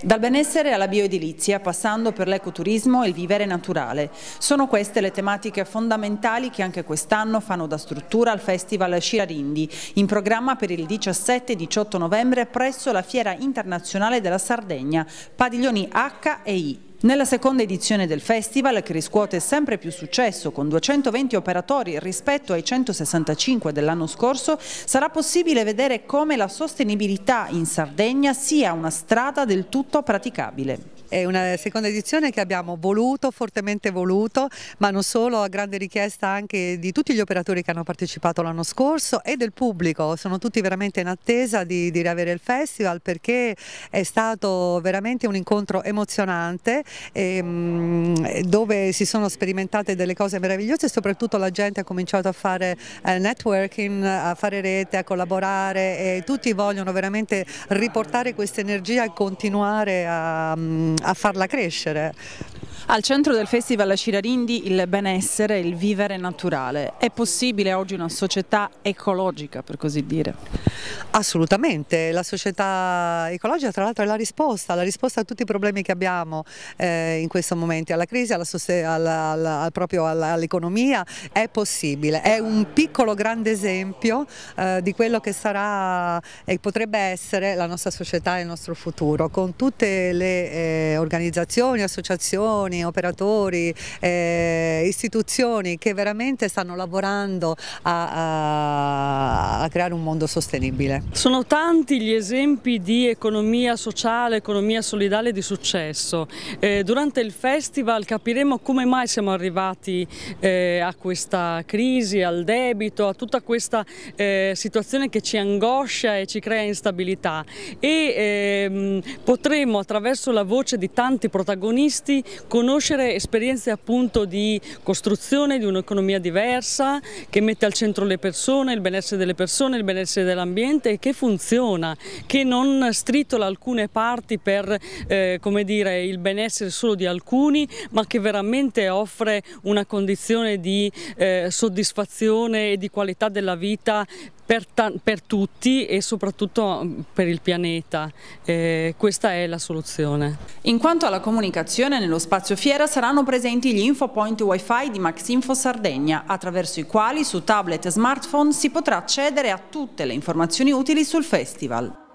Dal benessere alla bioedilizia, passando per l'ecoturismo e il vivere naturale. Sono queste le tematiche fondamentali che anche quest'anno fanno da struttura al Festival Shirarindi, in programma per il 17 e 18 novembre presso la Fiera Internazionale della Sardegna, padiglioni H e I. Nella seconda edizione del festival, che riscuote sempre più successo con 220 operatori rispetto ai 165 dell'anno scorso, sarà possibile vedere come la sostenibilità in Sardegna sia una strada del tutto praticabile. È una seconda edizione che abbiamo voluto, fortemente voluto, ma non solo, a grande richiesta anche di tutti gli operatori che hanno partecipato l'anno scorso e del pubblico. Sono tutti veramente in attesa di, di riavere il festival perché è stato veramente un incontro emozionante e, ehm, mh, dove si sono sperimentate delle cose meravigliose e soprattutto la gente ha cominciato a fare eh, networking, a fare rete, a collaborare e tutti vogliono veramente riportare questa energia e continuare a... Mh, mm, a farla crescere al centro del Festival Cirarindi il benessere, il vivere naturale. È possibile oggi una società ecologica, per così dire? Assolutamente, la società ecologica tra l'altro è la risposta, la risposta a tutti i problemi che abbiamo eh, in questo momento, alla crisi, alla, alla, alla, proprio all'economia, è possibile. È un piccolo grande esempio eh, di quello che sarà e potrebbe essere la nostra società e il nostro futuro, con tutte le eh, organizzazioni, associazioni, artigiani, operatori, eh, istituzioni che veramente stanno lavorando a, a, a creare un mondo sostenibile. Sono tanti gli esempi di economia sociale, economia solidale di successo. Eh, durante il festival capiremo come mai siamo arrivati eh, a questa crisi, al debito, a tutta questa eh, situazione che ci angoscia e ci crea instabilità e ehm, potremo attraverso la voce di tanti protagonisti conoscere conoscere esperienze appunto di costruzione di un'economia diversa che mette al centro le persone, il benessere delle persone, il benessere dell'ambiente e che funziona, che non stritola alcune parti per eh, come dire, il benessere solo di alcuni ma che veramente offre una condizione di eh, soddisfazione e di qualità della vita per, per tutti e soprattutto mm, per il pianeta. Eh, questa è la soluzione. In quanto alla comunicazione, nello spazio fiera saranno presenti gli infopoint wifi di Maxinfo Sardegna, attraverso i quali su tablet e smartphone si potrà accedere a tutte le informazioni utili sul festival.